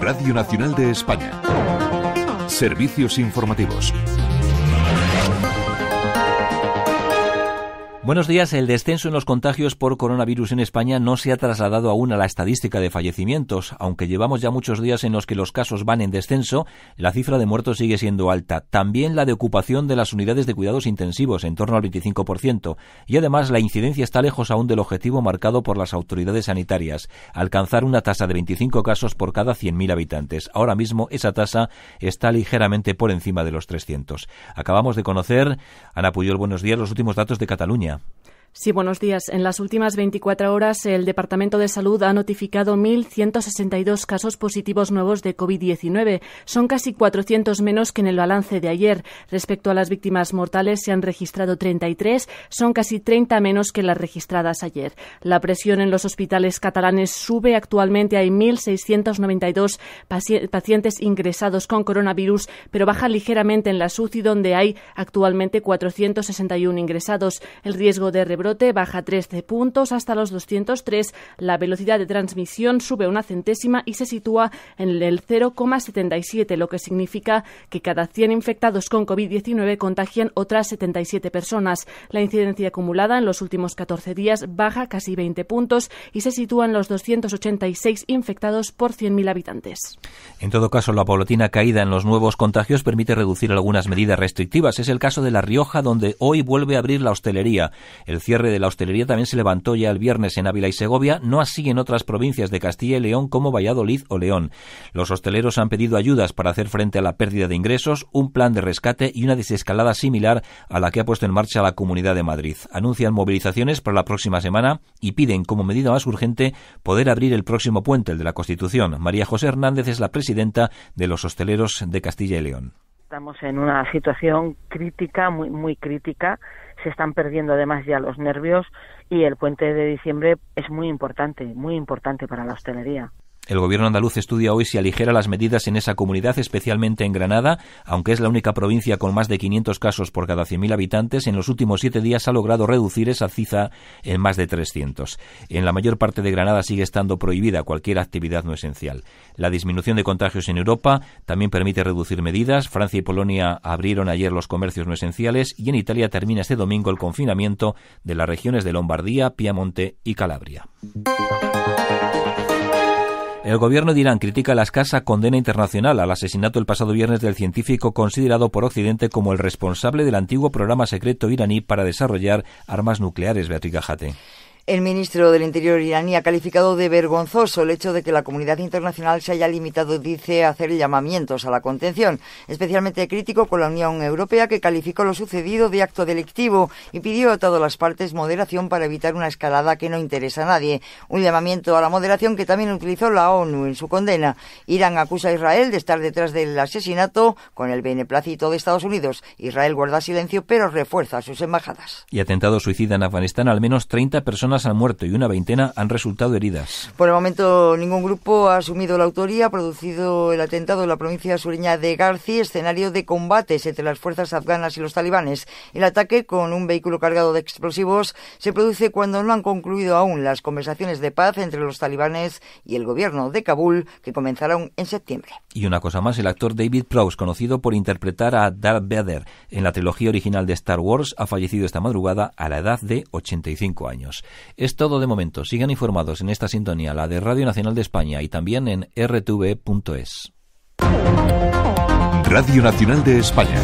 Radio Nacional de España. Servicios informativos. Buenos días. El descenso en los contagios por coronavirus en España no se ha trasladado aún a la estadística de fallecimientos. Aunque llevamos ya muchos días en los que los casos van en descenso, la cifra de muertos sigue siendo alta. También la de ocupación de las unidades de cuidados intensivos, en torno al 25%. Y además la incidencia está lejos aún del objetivo marcado por las autoridades sanitarias, alcanzar una tasa de 25 casos por cada 100.000 habitantes. Ahora mismo esa tasa está ligeramente por encima de los 300. Acabamos de conocer, Ana Puyol, buenos días, los últimos datos de Cataluña. Yeah. Sí, buenos días. En las últimas 24 horas, el Departamento de Salud ha notificado 1.162 casos positivos nuevos de COVID-19. Son casi 400 menos que en el balance de ayer. Respecto a las víctimas mortales, se han registrado 33. Son casi 30 menos que las registradas ayer. La presión en los hospitales catalanes sube. Actualmente hay 1.692 pacientes ingresados con coronavirus, pero baja ligeramente en la SUCI, donde hay actualmente 461 ingresados. El riesgo de brote baja 13 puntos hasta los 203. La velocidad de transmisión sube una centésima y se sitúa en el 0,77, lo que significa que cada 100 infectados con COVID-19 contagian otras 77 personas. La incidencia acumulada en los últimos 14 días baja casi 20 puntos y se sitúa en los 286 infectados por 100.000 habitantes. En todo caso, la paulatina caída en los nuevos contagios permite reducir algunas medidas restrictivas. Es el caso de La Rioja, donde hoy vuelve a abrir la hostelería. El cierre de la hostelería también se levantó ya el viernes en Ávila y Segovia, no así en otras provincias de Castilla y León como Valladolid o León. Los hosteleros han pedido ayudas para hacer frente a la pérdida de ingresos, un plan de rescate y una desescalada similar a la que ha puesto en marcha la Comunidad de Madrid. Anuncian movilizaciones para la próxima semana y piden como medida más urgente poder abrir el próximo puente, el de la Constitución. María José Hernández es la presidenta de los hosteleros de Castilla y León. Estamos en una situación crítica, muy crítica se están perdiendo además ya los nervios y el puente de diciembre es muy importante, muy importante para la hostelería. El gobierno andaluz estudia hoy si aligera las medidas en esa comunidad, especialmente en Granada, aunque es la única provincia con más de 500 casos por cada 100.000 habitantes, en los últimos siete días ha logrado reducir esa cifra en más de 300. En la mayor parte de Granada sigue estando prohibida cualquier actividad no esencial. La disminución de contagios en Europa también permite reducir medidas. Francia y Polonia abrieron ayer los comercios no esenciales y en Italia termina este domingo el confinamiento de las regiones de Lombardía, Piamonte y Calabria. El gobierno de Irán critica la escasa condena internacional al asesinato el pasado viernes del científico considerado por Occidente como el responsable del antiguo programa secreto iraní para desarrollar armas nucleares, Beatriz Gajate. El ministro del Interior iraní ha calificado de vergonzoso el hecho de que la comunidad internacional se haya limitado, dice, a hacer llamamientos a la contención, especialmente crítico con la Unión Europea, que calificó lo sucedido de acto delictivo y pidió a todas las partes moderación para evitar una escalada que no interesa a nadie. Un llamamiento a la moderación que también utilizó la ONU en su condena. Irán acusa a Israel de estar detrás del asesinato con el beneplácito de Estados Unidos. Israel guarda silencio pero refuerza sus embajadas. Y atentado suicida en Afganistán, al menos 30 personas han muerto y una veintena han resultado heridas. Por el momento, ningún grupo ha asumido la autoría. Ha producido el atentado en la provincia sureña de Garci, escenario de combates entre las fuerzas afganas y los talibanes. El ataque con un vehículo cargado de explosivos se produce cuando no han concluido aún las conversaciones de paz entre los talibanes y el gobierno de Kabul, que comenzaron en septiembre. Y una cosa más, el actor David Prowse, conocido por interpretar a Darth Vader en la trilogía original de Star Wars, ha fallecido esta madrugada a la edad de 85 años. Es todo de momento. Sigan informados en esta sintonía, la de Radio Nacional de España y también en rtv.es. Radio Nacional de España.